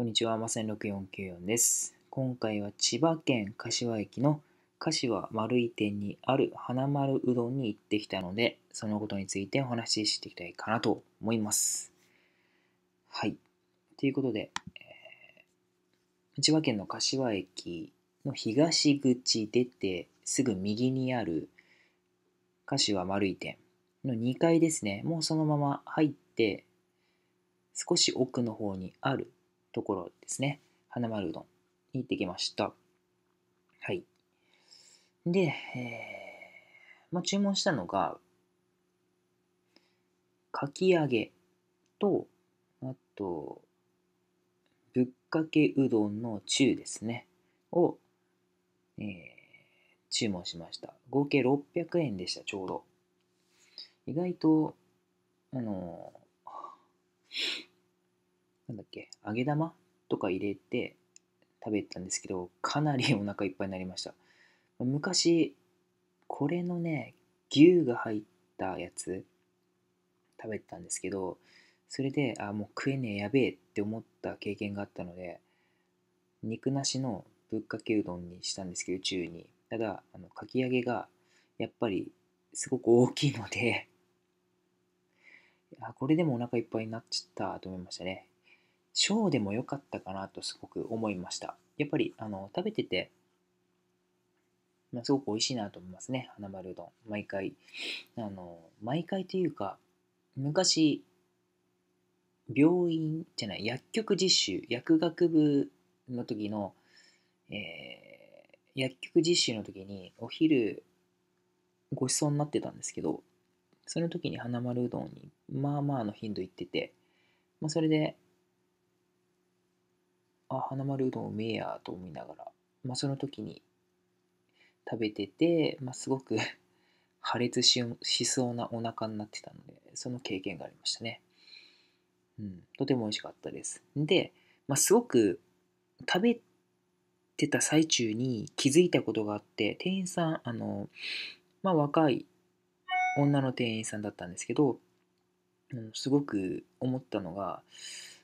こんにちは、まさに6494です。今回は千葉県柏駅の柏丸井店にある花丸うどんに行ってきたので、そのことについてお話ししていきたいかなと思います。はい。ということで、えー、千葉県の柏駅の東口出てすぐ右にある柏丸井店の2階ですね。もうそのまま入って、少し奥の方にあるところですね。花丸うどんに行ってきました。はい。で、えー、まあ、注文したのが、かき揚げと、あと、ぶっかけうどんの中ですね。を、えー、注文しました。合計600円でした、ちょうど。意外と、あのーなんだっけ、揚げ玉とか入れて食べたんですけど、かなりお腹いっぱいになりました。昔、これのね、牛が入ったやつ食べたんですけど、それで、あ、もう食えねえ、やべえって思った経験があったので、肉なしのぶっかけうどんにしたんですけど、中に。ただ、あのかき揚げがやっぱりすごく大きいのであ、これでもお腹いっぱいになっちゃったと思いましたね。小でも良かったかなとすごく思いました。やっぱりあの食べてて、まあ、すごく美味しいなと思いますね、花丸うどん。毎回。あの毎回というか、昔、病院じゃない、薬局実習、薬学部の時の、えー、薬局実習の時にお昼ごちそうになってたんですけど、その時に花丸うどんにまあまあの頻度行ってて、まあ、それであ、花丸うどんうめえやと思いながら、まあ、その時に食べてて、まあ、すごく 破裂ししそうなお腹になってたので、その経験がありましたね。うん、とても美味しかったです。で、まあ、すごく食べてた最中に気づいたことがあって、店員さん、あの、まあ、若い女の店員さんだったんですけど、うん、すごく思ったのが、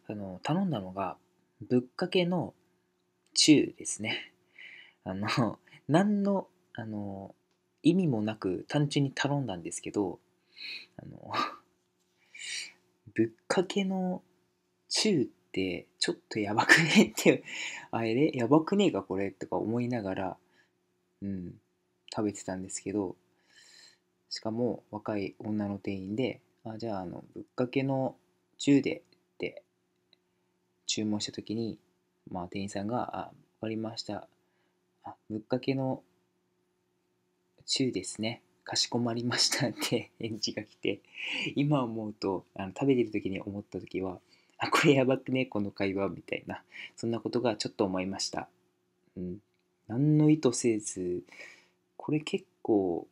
あの頼んだのが、ぶっかけの中ですね。あの、何の、あの、意味もなく単純に頼んだんですけど、あの、ぶっかけの中ってちょっとやばくねって、あれやばくねえかこれとか思いながら、うん、食べてたんですけど、しかも若い女の店員で、あじゃああのぶっかけの中でって注文した時に、まあ、店員さんが、あ、分かりました。あ、ぶっかけの中ですね。かしこまりましたって 返事が来て、今思うと、あの食べてる時に思った時は、あ、これやばくね、この会話、みたいな、そんなことがちょっと思いました。うん。何の意図せず、これ結構、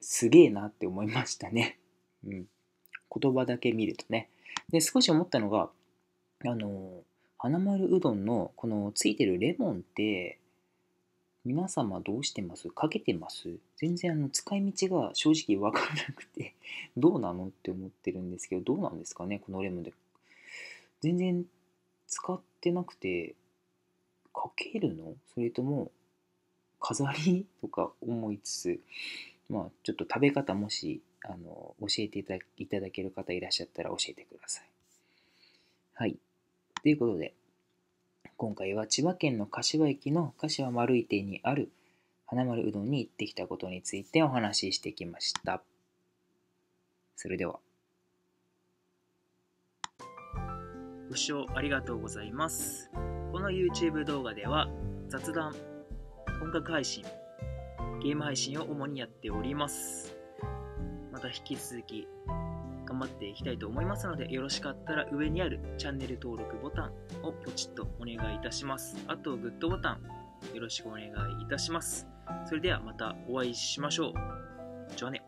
すげえなって思いましたね。うん。言葉だけ見るとね。で、少し思ったのが、あの、花丸うどんのこのついてるレモンって皆様どうしてますかけてます全然あの使い道が正直わからなくてどうなのって思ってるんですけどどうなんですかねこのレモンで全然使ってなくてかけるのそれとも飾りとか思いつつまあちょっと食べ方もしあの教えていただける方いらっしゃったら教えてくださいはいということで、今回は千葉県の柏駅の柏丸井店にある花丸うどんに行ってきたことについてお話ししてきました。それでは。ご視聴ありがとうございます。この YouTube 動画では雑談、音楽配信、ゲーム配信を主にやっております。また引き続き頑張っていきたいと思いますので、よろしかったら上にあるチャンネル登録ボタンをポチッとお願いいたします。あと、グッドボタンよろしくお願いいたします。それではまたお会いしましょう。じゃあね。